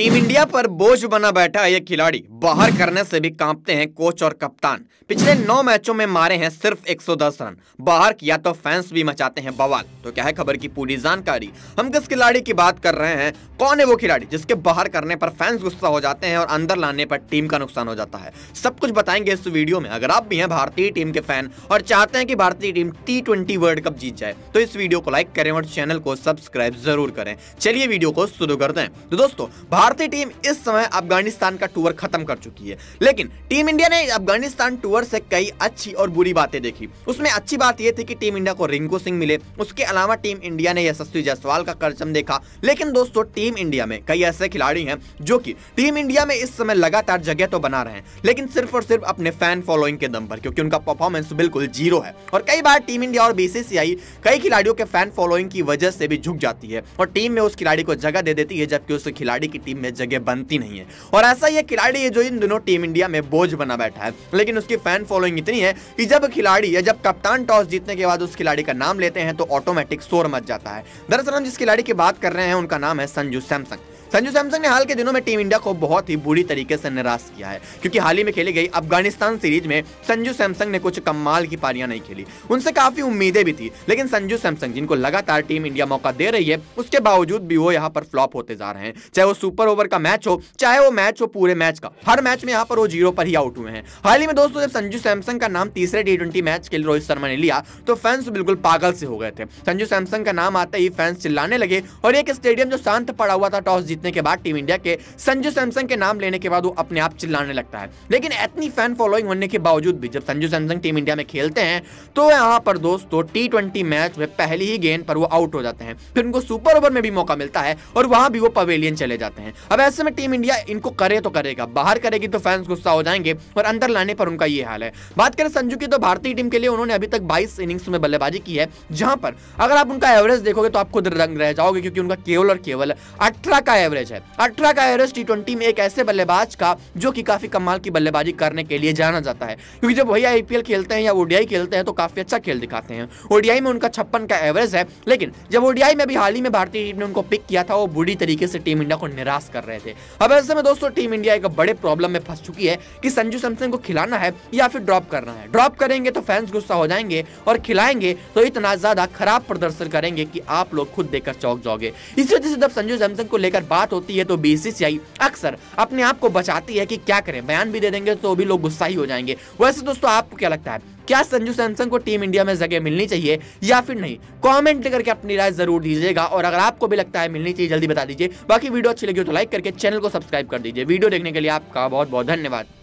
team India पर बोझ बना बैठा है ये खिलाड़ी बाहर करने से भी कांपते हैं कोच और कप्तान पिछले नौ मैचों में मारे हैं सिर्फ 110 रन बाहर किया तो फैंस भी मचाते हैं बवाल तो क्या है खबर की पूरी जानकारी हम किस खिलाड़ी की बात कर रहे हैं कौन है वो खिलाड़ी जिसके बाहर करने पर फैंस गुस्सा हो जाते हैं और अंदर लाने पर टीम का नुकसान हो जाता है सब कुछ बताएंगे इस वीडियो में अगर आप भी हैं भारतीय टीम के फैन और चाहते हैं कि भारतीय team T twenty world cup जीत जाए तो इस वीडियो को लाइक करें और चैनल को सब्सक्राइब जरूर करें चलिए वीडियो को शुरू कर दे तो दोस्तों भारत भारतीय टीम इस समय अफगानिस्तान का टूर खत्म कर चुकी है लेकिन टीम इंडिया ने अफगानिस्तान टूर से कई अच्छी और बुरी बातें देखी उसमें अच्छी बात यह थी कि टीम इंडिया को रिंकू सिंह मिले उसके अलावा टीम इंडिया ने यशस्वी जायसवाल का करचम देखा लेकिन दोस्तों टीम इंडिया में कई ऐसे खिलाड़ी हैं जो कि टीम इंडिया में इस समय लगातार जगह तो बना रहे हैं लेकिन सिर्फ और सिर्फ अपने फैन फॉलोइंग के दम पर क्योंकि उनका परफॉर्मेंस बिल्कुल जीरो है और कई बार टीम इंडिया और बीसीसीआई कई खिलाड़ियों के फैन फॉलोइंग की वजह से भी झुक जाती है और टीम में उस खिलाड़ी को जगह दे देती है जबकि उस खिलाड़ी की टीम में जगह बनती नहीं है और ऐसा यह खिलाड़ी है जो इन दोनों टीम इंडिया में बोझ बना बैठा है लेकिन उसकी फैन फॉलोइंग इतनी है कि जब खिलाड़ी या जब कप्तान टॉस जीतने के बाद उस खिलाड़ी का नाम लेते हैं तो ऑटोमेटिक शोर मच जाता है दरअसल हम जिस खिलाड़ी की बात कर रहे हैं उनका नाम है संजू सैमसंग संजू सैमसंग ने हाल के दिनों में टीम इंडिया को बहुत ही बुरी तरीके से निराश किया है क्योंकि हाल ही में खेली गई अफगानिस्तान सीरीज में संजू सैमसंग ने कुछ कमाल की पारियां नहीं खेली उनसे काफी उम्मीदें भी थी लेकिन संजू सैमसंग जिनको लगातार टीम इंडिया मौका दे रही है उसके बावजूद भी वो यहाँ पर फ्लॉप होते जा रहे हैं चाहे वो सुपर ओवर का मैच हो चाहे वो मैच हो पूरे मैच का हर मैच में यहाँ पर वो जीरो पर ही आउट हुए हैं हाल ही में दोस्तों जब संजू सैमसंग का नाम तीसरे टी मैच के लिए रोहित शर्मा ने लिया तो फैंस बिल्कुल पागल से हो गए थे संजू सैमसंग का नाम आते ही फैंस चिल्लाने लगे और एक स्टेडियम जो शांत पड़ा हुआ था टॉस जीत जीतने के बाद टीम इंडिया के संजू सैमसंग के नाम लेने के बाद वो अपने आप चिल्लाने लगता है लेकिन इतनी फैन फॉलोइंग होने के बावजूद भी जब संजू सैमसंग टीम इंडिया में खेलते हैं तो यहाँ पर दोस्तों टी मैच में पहली ही गेंद पर वो आउट हो जाते हैं फिर उनको सुपर ओवर में भी मौका मिलता है और वहां भी वो पवेलियन चले जाते हैं अब ऐसे में टीम इंडिया इनको करे तो करेगा बाहर करेगी तो फैंस गुस्सा हो जाएंगे और अंदर लाने पर उनका ये हाल है बात करें संजू की तो भारतीय टीम के लिए उन्होंने अभी तक 22 इनिंग्स में बल्लेबाजी की है जहां पर अगर आप उनका एवरेज देखोगे तो आप खुद रंग रह जाओगे क्योंकि उनका केवल और केवल अठारह का एवरेज है अल्ट्रा का एवरेज टी ट्वेंटी में एक ऐसे बल्लेबाज का जो कि काफी कमाल की बल्लेबाजी करने के लिए जाना जाता है क्योंकि जब वही आई खेलते हैं या ओडीआई खेलते हैं तो काफी अच्छा खेल दिखाते हैं ओडीआई में उनका छप्पन का एवरेज है लेकिन जब ओडीआई में भी हाल ही में भारतीय टीम ने उनको पिक किया था वो बुरी तरीके से टीम इंडिया को निराश कर रहे थे अब ऐसे में दोस्तों टीम इंडिया एक बड़े प्रॉब्लम में फंस चुकी है कि संजू सैमसन को खिलाना है या फिर ड्रॉप करना है ड्रॉप करेंगे तो फैंस गुस्सा हो जाएंगे और खिलाएंगे तो इतना ज्यादा खराब प्रदर्शन करेंगे कि आप लोग खुद देखकर चौक जाओगे इसी वजह से जब संजू सैमसन को लेकर बात बात होती है तो बीसीसीआई अक्सर अपने आप को बचाती है कि क्या करें बयान भी दे देंगे तो भी लोग गुस्सा ही हो जाएंगे वैसे दोस्तों आपको क्या लगता है क्या संजू सैमसन को टीम इंडिया में जगह मिलनी चाहिए या फिर नहीं कमेंट करके अपनी राय जरूर दीजिएगा और अगर आपको भी लगता है मिलनी चाहिए जल्दी बता दीजिए बाकी वीडियो अच्छी लगी हो तो लाइक करके चैनल को सब्सक्राइब कर दीजिए वीडियो देखने के लिए आपका बहुत बहुत धन्यवाद